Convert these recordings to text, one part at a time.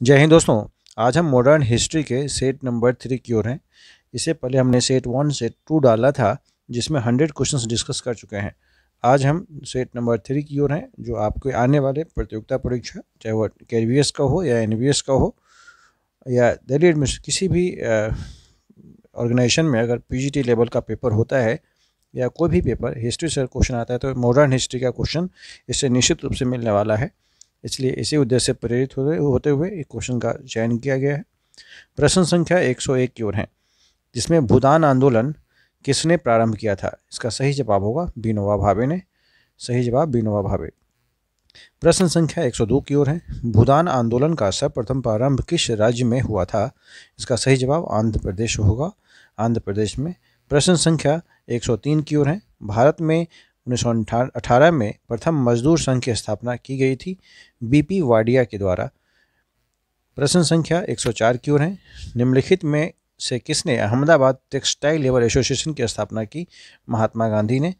जय हिंद दोस्तों आज हम मॉडर्न हिस्ट्री के सेट नंबर थ्री की ओर हैं इससे पहले हमने सेट वन सेट टू डाला था जिसमें हंड्रेड क्वेश्चन डिस्कस कर चुके हैं आज हम सेट नंबर थ्री की ओर हैं जो आपके आने वाले प्रतियोगिता परीक्षा चाहे वह के का हो या एन का हो या दिल्ली एडमिश किसी भी ऑर्गेनाइजेशन में अगर पी लेवल का पेपर होता है या कोई भी पेपर हिस्ट्री से क्वेश्चन आता है तो मॉडर्न हिस्ट्री का क्वेश्चन इससे निश्चित रूप से मिलने वाला है इसलिए इसी उद्देश्य से प्रेरित होते हुए एक क्वेश्चन का चयन किया गया है प्रश्न संख्या 101 की ओर है जिसमें भूदान आंदोलन किसने प्रारंभ किया था इसका सही जवाब होगा बीनोवा भावे ने सही जवाब बीनोवा भावे प्रश्न संख्या 102 की ओर है भूदान आंदोलन का सर्वप्रथम प्रारंभ किस राज्य में हुआ था इसका सही जवाब आंध्र प्रदेश होगा आंध्र प्रदेश में प्रश्न संख्या 103 की ओर है भारत में उन्नीस में प्रथम मजदूर संघ की स्थापना की गई थी बीपी वाडिया के द्वारा प्रश्न संख्या 104 की ओर है निम्नलिखित में से किसने अहमदाबाद टेक्सटाइल लेबर एसोसिएशन की स्थापना की महात्मा गांधी ने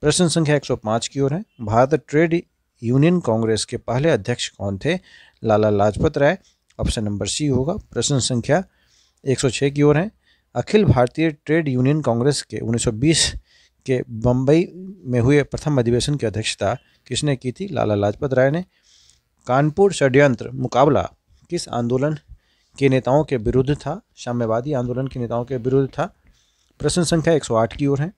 प्रश्न संख्या 105 की ओर है भारत ट्रेड यूनियन कांग्रेस के पहले अध्यक्ष कौन थे Lala Lajpat Rai option number C होगा प्रश्न संख्या 106 की ओर है अखिल भारतीय ट्रेड यूनियन कांग्रेस के 1920 के बम्बई में हुए प्रथम अधिवेशन की अध्यक्षता किसने की थी लाला लाजपत राय ने कानपुर षड्यंत्र मुकाबला किस आंदोलन के नेताओं के विरुद्ध था साम्यवादी आंदोलन के नेताओं के विरुद्ध था प्रश्न संख्या 108 की ओर है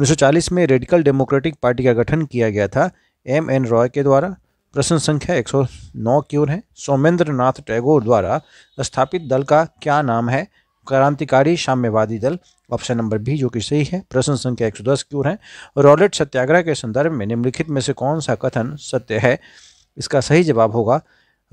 1940 में रेडिकल डेमोक्रेटिक पार्टी का गठन किया गया था एम एन रॉय के द्वारा प्रश्न संख्या 109 की ओर है सौमेंद्र नाथ टैगोर द्वारा स्थापित दल का क्या नाम है क्रांतिकारी साम्यवादी दल ऑप्शन नंबर बी जो कि सही है प्रश्न संख्या 110 की ओर है रॉलेट सत्याग्रह के संदर्भ में निम्नलिखित में से कौन सा कथन सत्य है इसका सही जवाब होगा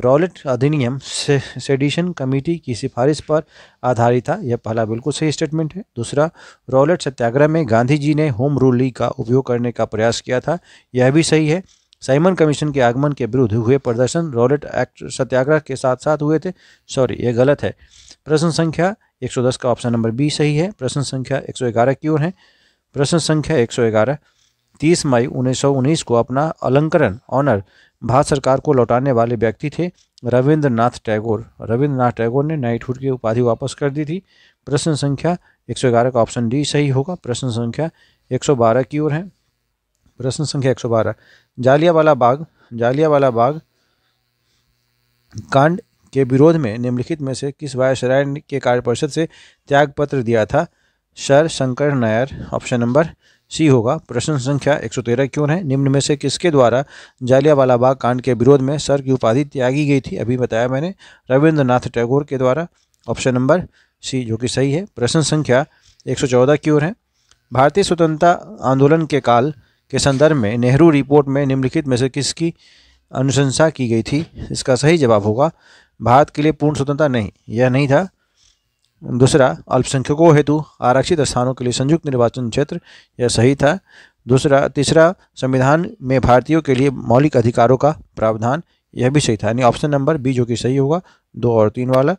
रॉलेट अधिनियम से, सेडिशन कमेटी की सिफारिश पर आधारित था यह पहला बिल्कुल सही स्टेटमेंट है दूसरा रॉलेट सत्याग्रह में गांधी जी ने होम रूल का उपयोग करने का प्रयास किया था यह भी सही है साइमन कमीशन के आगमन के विरुद्ध हुए प्रदर्शन रॉलेट एक्ट सत्याग्रह के साथ साथ हुए थे सॉरी ये गलत है प्रश्न संख्या 110 का ऑप्शन नंबर बी सही है प्रश्न संख्या 111 की ओर है प्रश्न संख्या 111 30 मई 1919 को अपना अलंकरण ऑनर भारत सरकार को लौटाने वाले व्यक्ति थे रविन्द्रनाथ टैगोर रविंद्रनाथ टैगोर ने नाइटहुड की उपाधि वापस कर दी थी प्रश्न संख्या 111 का ऑप्शन डी सही होगा प्रश्न संख्या 112 की ओर है प्रश्न संख्या एक सौ बारह जालियावाला बाग जालियावाला बाग कांड के विरोध में निम्नलिखित में से किस वायसराय के कार्यपरिषद से त्याग पत्र दिया था sir Shankar Nair option number C होगा प्रश्न संख्या 113 क्यों है निम्न में से किसके द्वारा जालियावाला बाग कांड के विरोध में सर की उपाधि त्यागी गई थी अभी बताया मैंने रविंद्रनाथ टैगोर के द्वारा ऑप्शन नंबर सी जो कि सही है प्रश्न संख्या 114 की ओर है भारतीय स्वतंत्रता आंदोलन के काल के संदर्भ में नेहरू रिपोर्ट में निम्नलिखित में से किसकी अनुशंसा की गई थी इसका सही जवाब होगा भारत के लिए पूर्ण स्वतंत्रता नहीं यह नहीं था दूसरा अल्पसंख्यकों हेतु आरक्षित स्थानों के लिए संयुक्त निर्वाचन क्षेत्र यह सही था दूसरा तीसरा संविधान में भारतीयों के लिए मौलिक अधिकारों का प्रावधान यह भी सही था यानी ऑप्शन नंबर बी जो कि सही होगा दो और तीन वाला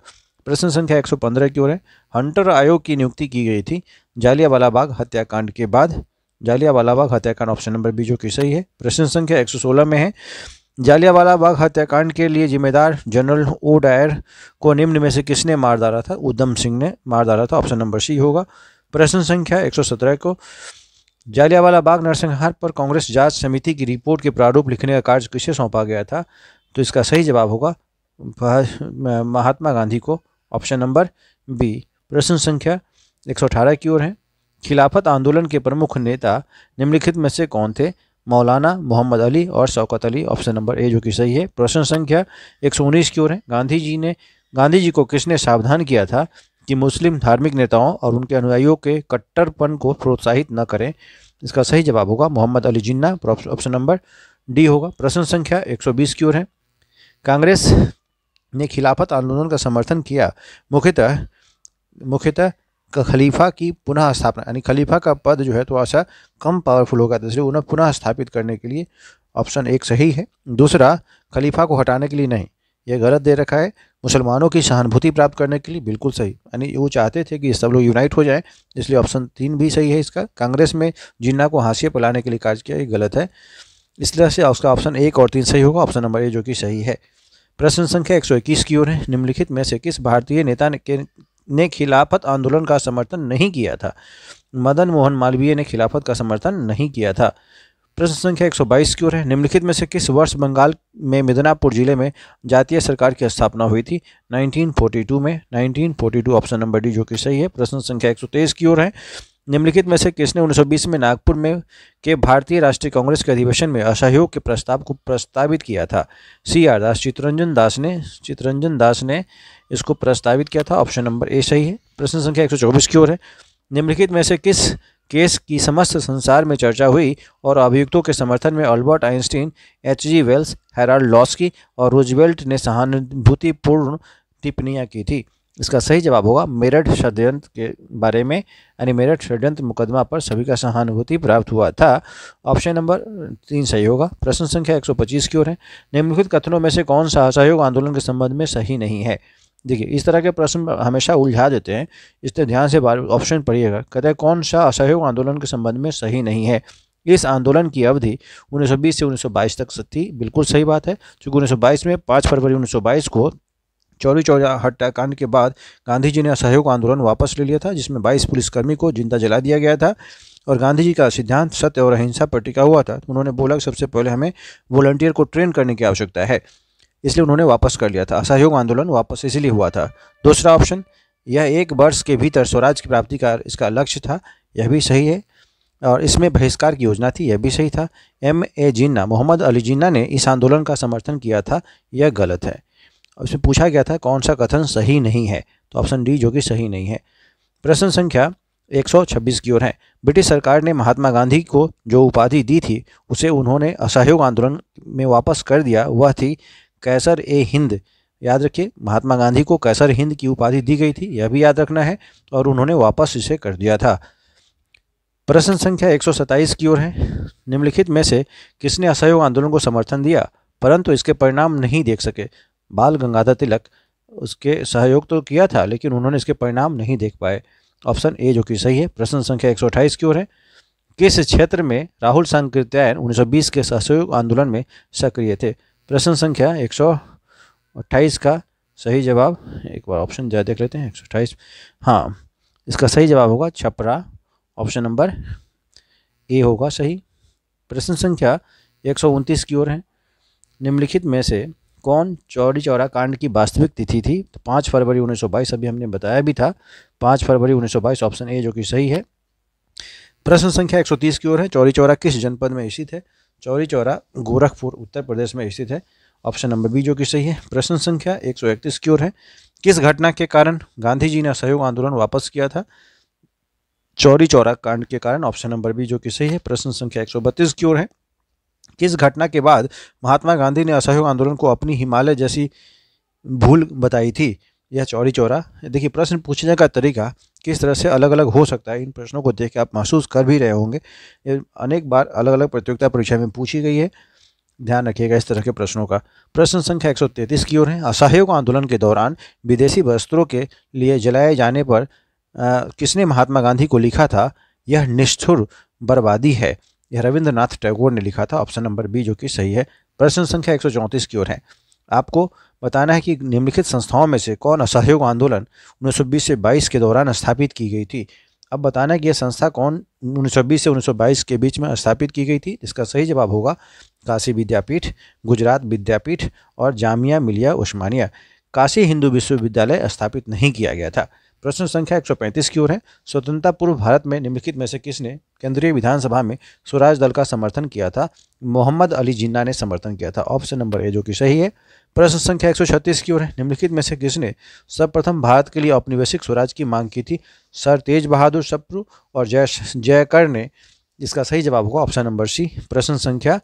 प्रश्न संख्या 115 की ओर है हंटर आयोग की नियुक्ति की गई थी जालियावाला बाग हत्याकांड के बाद जालियावाला बाग हत्याकांड ऑप्शन नंबर बी जो कि सही है प्रश्न संख्या एक में है जालियावाला बाग हत्याकांड के लिए जिम्मेदार जनरल ओ डायर को निम्न में से किसने मार डाला था उधम सिंह ने मार डाला था ऑप्शन नंबर सी होगा प्रश्न संख्या 117 को जालियावाला बाग नरसंहार पर कांग्रेस जांच समिति की रिपोर्ट के प्रारूप लिखने का कार्य किसे सौंपा गया था तो इसका सही जवाब होगा महात्मा गांधी को ऑप्शन नंबर बी प्रश्न संख्या 118 की ओर है खिलाफत आंदोलन के प्रमुख नेता निम्नलिखित में से कौन थे मौलाना मोहम्मद अली और Shaukat Ali option number A जो कि सही है प्रश्न संख्या एक सौ उन्नीस की ओर है गांधी जी ने गांधी जी को किसने सावधान किया था कि मुस्लिम धार्मिक नेताओं और उनके अनुयायियों के कट्टरपन को प्रोत्साहित न करें इसका सही जवाब होगा Mohammad Ali Jinnah option number D होगा प्रश्न संख्या 120 की ओर है कांग्रेस ने खिलाफत आंदोलन का समर्थन किया मुख्यतः मुख्यतः खलीफा की पुनः स्थापना यानी खलीफा का पद जो है थोड़ा सा कम पावरफुल होगा तो इसलिए उन्हें पुनः स्थापित करने के लिए ऑप्शन एक सही है दूसरा खलीफा को हटाने के लिए नहीं यह गलत दे रखा है मुसलमानों की सहानुभूति प्राप्त करने के लिए बिल्कुल सही यानी वो चाहते थे कि सब लोग यूनाइट हो जाएं इसलिए ऑप्शन तीन भी सही है इसका कांग्रेस में जिन्ना को हाशिए पर लाने के लिए कार्य किया ये गलत है इस तरह से उसका ऑप्शन एक और तीन सही होगा ऑप्शन नंबर ए जो कि सही है प्रश्न संख्या एक की ओर है निम्नलिखित में से किस भारतीय नेता ने के ने खिलाफत आंदोलन का समर्थन नहीं किया था मदन मोहन मालवीय ने खिलाफत का समर्थन नहीं किया था प्रश्न संख्या 122 की ओर है निम्नलिखित में से किस वर्ष बंगाल में मिदनापुर जिले में जातीय सरकार की स्थापना हुई थी 1942 में 1942 ऑप्शन नंबर डी जो कि सही है प्रश्न संख्या 123 की ओर है निम्नलिखित में से किसने 1920 में नागपुर में के भारतीय राष्ट्रीय कांग्रेस के अधिवेशन में असहयोग के प्रस्ताव को प्रस्तावित किया था सी आर दास चित्ररंजन दास ने चित्ररंजन दास ने इसको प्रस्तावित किया था ऑप्शन नंबर ए सही है प्रश्न संख्या चौबीस की ओर है निम्नलिखित में से किस केस की समस्त संसार में चर्चा हुई और अभियुक्तों के समर्थन में Albert Einstein H G Wells Harold Laski और रोजवेल्ट ने सहानुभूतिपूर्ण टिप्पणियाँ की थी इसका सही जवाब होगा मेरठ षड्यंत्र के बारे में यानी मेरठ षड्यंत्र मुकदमा पर सभी का सहानुभूति प्राप्त हुआ था ऑप्शन नंबर तीन सही होगा प्रश्न संख्या 125 की ओर है निम्नलिखित कथनों में से कौन सा असहयोग आंदोलन के संबंध में सही नहीं है देखिए इस तरह के प्रश्न हमेशा उलझा देते हैं इसलिए ध्यान से बार ऑप्शन पढ़िएगा कहते हैं कौन सा असहयोग आंदोलन के संबंध में सही नहीं है इस आंदोलन की अवधि 1920 से 1922 तक थी बिल्कुल सही बात है क्योंकि 1922 में 5 फरवरी 1922 को चौरी चौरा हत्याकांड के बाद गांधी जी ने असहयोग आंदोलन वापस ले लिया था जिसमें 22 पुलिसकर्मी को जिंदा जला दिया गया था और गांधी जी का सिद्धांत सत्य और अहिंसा पर टिका हुआ था उन्होंने बोला कि सबसे पहले हमें वॉलंटियर को ट्रेन करने की आवश्यकता है इसलिए उन्होंने वापस कर लिया था असहयोग आंदोलन वापस इसीलिए हुआ था दूसरा ऑप्शन यह एक वर्ष के भीतर स्वराज की प्राप्ति का इसका लक्ष्य था यह भी सही है और इसमें बहिष्कार की योजना थी यह भी सही था एम ए जिन्ना मोहम्मद अली जिन्ना ने इस आंदोलन का समर्थन किया था यह गलत है उसमें पूछा गया था कौन सा कथन सही नहीं है तो ऑप्शन डी जो कि सही नहीं है प्रश्न संख्या 126 की ओर है ब्रिटिश सरकार ने महात्मा गांधी को जो उपाधि दी थी उसे उन्होंने असहयोग आंदोलन में वापस कर दिया वह थी कैसर ए हिंद याद रखिए महात्मा गांधी को कैसर हिंद की उपाधि दी गई थी यह भी याद रखना है और उन्होंने वापस इसे कर दिया था प्रश्न संख्या 127 की ओर है निम्नलिखित में से किसने असहयोग आंदोलन को समर्थन दिया परंतु इसके परिणाम नहीं देख सके बाल गंगाधर तिलक उसके सहयोग तो किया था लेकिन उन्होंने इसके परिणाम नहीं देख पाए ऑप्शन ए जो कि सही है प्रश्न संख्या एक की ओर है किस क्षेत्र में राहुल सांकृत्यायन 1920 के सहयोग आंदोलन में सक्रिय थे प्रश्न संख्या एक सौ अट्ठाईस का सही जवाब एक बार ऑप्शन ज़्यादा देख लेते हैं एक सौ अट्ठाईस हाँ इसका सही जवाब होगा छपरा ऑप्शन नंबर ए होगा सही प्रश्न संख्या एक सौ उनतीस की ओर है निम्नलिखित में से कौन चौरी चौरा कांड की वास्तविक तिथि थी तो पाँच फरवरी 1922 अभी हमने बताया भी था पाँच फरवरी 1922 ऑप्शन ए जो कि सही है प्रश्न संख्या 130 की ओर है चौरी चौरा किस जनपद में स्थित है चौरी चौरा गोरखपुर उत्तर प्रदेश में स्थित है ऑप्शन नंबर बी जो कि सही है प्रश्न संख्या एक सौ इकतीस की ओर है किस घटना के कारण गांधी जी ने सहयोग आंदोलन वापस किया था चौरी चौरा कांड के कारण ऑप्शन नंबर बी जो कि सही है प्रश्न संख्या एक सौ बत्तीस की ओर है किस घटना के बाद महात्मा गांधी ने असहयोग आंदोलन को अपनी हिमालय जैसी भूल बताई थी यह चौरी चौरा देखिए प्रश्न पूछने का तरीका किस तरह से अलग अलग हो सकता है इन प्रश्नों को देख के आप महसूस कर भी रहे होंगे ये अनेक बार अलग अलग प्रतियोगिता परीक्षा में पूछी गई है ध्यान रखिएगा इस तरह के प्रश्नों का प्रश्न संख्या 133 की ओर है असहयोग आंदोलन के दौरान विदेशी वस्त्रों के लिए जलाए जाने पर आ, किसने महात्मा गांधी को लिखा था यह निष्ठुर बर्बादी है यह रविंद्रनाथ टैगोर ने लिखा था ऑप्शन नंबर बी जो कि सही है प्रश्न संख्या एक की ओर है आपको बताना है कि निम्नलिखित संस्थाओं में से कौन असहयोग आंदोलन 1920 से 22 के दौरान स्थापित की गई थी अब बताना है कि यह संस्था कौन 1920 से 1922 के बीच में स्थापित की गई थी इसका सही जवाब होगा काशी विद्यापीठ गुजरात विद्यापीठ और जामिया मिलिया उस्मानिया काशी हिंदू विश्वविद्यालय स्थापित नहीं किया गया था प्रश्न संख्या 135 की ओर है स्वतंत्रता पूर्व भारत में निम्नलिखित में से किसने केंद्रीय विधानसभा में स्वराज दल का समर्थन किया था मोहम्मद अली जिन्ना ने समर्थन किया था ऑप्शन नंबर ए जो कि सही है प्रश्न संख्या 136 की ओर है निम्नलिखित में से किसने सर्वप्रथम भारत के लिए औपनिवेशिक स्वराज की मांग की थी सर तेज बहादुर सप्रू और जय जयकर ने इसका सही जवाब होगा ऑप्शन नंबर सी प्रश्न संख्या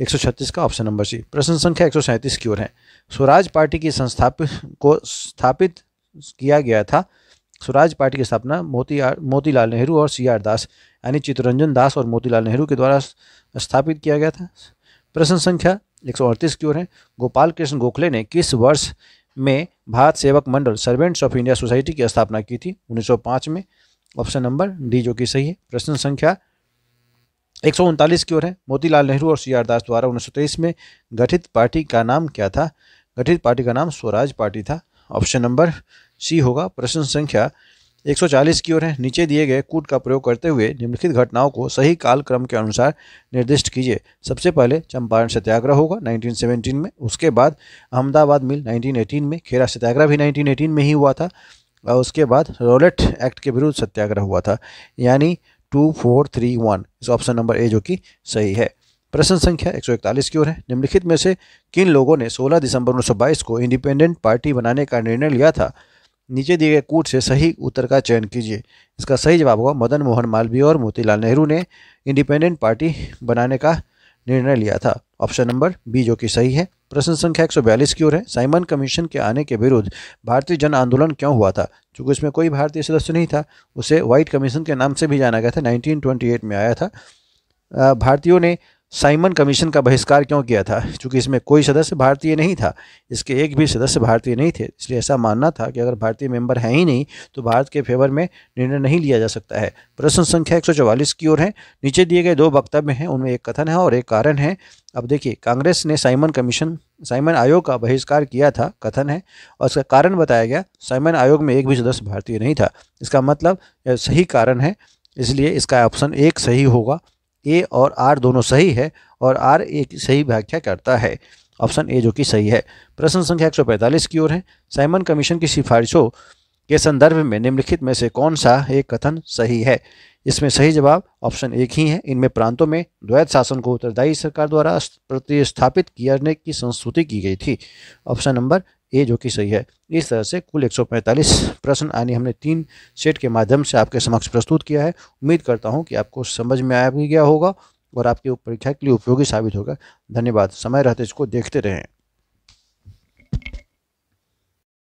136 का ऑप्शन नंबर सी प्रश्न संख्या सैंतीस की ओर है स्वराज पार्टी की संस्थापित को स्थापित किया गया था स्वराज पार्टी की स्थापना मोती मोतीलाल नेहरू और सी आर दास यानी चित्तरंजन दास और मोतीलाल नेहरू के द्वारा स्थापित किया गया था प्रश्न संख्या एक की ओर है गोपाल कृष्ण गोखले ने किस वर्ष में Bharat Sevak Mandal servants of India society की स्थापना की थी 1905 में ऑप्शन नंबर डी जो कि सही है प्रश्न संख्या एक की ओर है मोतीलाल नेहरू और सी आर दास द्वारा उन्नीस में गठित पार्टी का नाम क्या था गठित पार्टी का नाम स्वराज पार्टी था ऑप्शन नंबर सी होगा प्रश्न संख्या 140 की ओर है नीचे दिए गए कूट का प्रयोग करते हुए निम्नलिखित घटनाओं को सही कालक्रम के अनुसार निर्दिष्ट कीजिए सबसे पहले चंपारण सत्याग्रह होगा 1917 में उसके बाद अहमदाबाद मिल 1918 में खेरा सत्याग्रह भी 1918 में ही हुआ था और उसके बाद रोलेट एक्ट के विरुद्ध सत्याग्रह हुआ था यानी टू फोर थ्री वन इस ऑप्शन नंबर ए जो कि सही है प्रश्न संख्या 141 की ओर है निम्नलिखित में से किन लोगों ने 16 दिसंबर 1922 को इंडिपेंडेंट पार्टी बनाने का निर्णय लिया था नीचे दिए गए कूट से सही उत्तर का चयन कीजिए इसका सही जवाब होगा मदन मोहन मालवीय और मोतीलाल नेहरू ने इंडिपेंडेंट पार्टी बनाने का निर्णय लिया था ऑप्शन नंबर बी जो कि सही है प्रश्न संख्या एक की ओर है साइमन कमीशन के आने के विरुद्ध भारतीय जन आंदोलन क्यों हुआ था चूंकि इसमें कोई भारतीय सदस्य नहीं था उसे व्हाइट कमीशन के नाम से भी जाना गया था 1928 में आया था भारतीयों ने साइमन कमीशन का बहिष्कार क्यों किया था क्योंकि इसमें कोई सदस्य भारतीय नहीं था इसके एक भी सदस्य भारतीय नहीं थे इसलिए ऐसा मानना था कि अगर भारतीय मेंबर हैं ही नहीं तो भारत के फेवर में निर्णय नहीं लिया जा सकता है प्रश्न संख्या एक की ओर है नीचे दिए गए दो वक्तव्य हैं उनमें एक कथन है और एक कारण है अब देखिए कांग्रेस ने साइमन कमीशन साइमन आयोग का बहिष्कार किया था कथन है और इसका कारण बताया गया साइमन आयोग में एक भी सदस्य भारतीय नहीं था इसका मतलब सही कारण है इसलिए इसका ऑप्शन एक सही होगा ए और आर दोनों सही है और आर एक सही व्याख्या करता है ऑप्शन ए जो कि सही है प्रश्न संख्या 145 की ओर है साइमन कमीशन की सिफारिशों के संदर्भ में निम्नलिखित में से कौन सा एक कथन सही है इसमें सही जवाब ऑप्शन एक ही है इनमें प्रांतों में द्वैत शासन को उत्तरदायी सरकार द्वारा प्रतिस्थापित करने की संस्तुति की गई थी ऑप्शन नंबर ए जो कि सही है इस तरह से कुल 145 प्रश्न आने हमने तीन सेट के माध्यम से आपके समक्ष प्रस्तुत किया है उम्मीद करता हूँ कि आपको समझ में आया भी गया होगा और आपकी परीक्षा के लिए उपयोगी साबित होगा धन्यवाद समय रहते इसको देखते रहें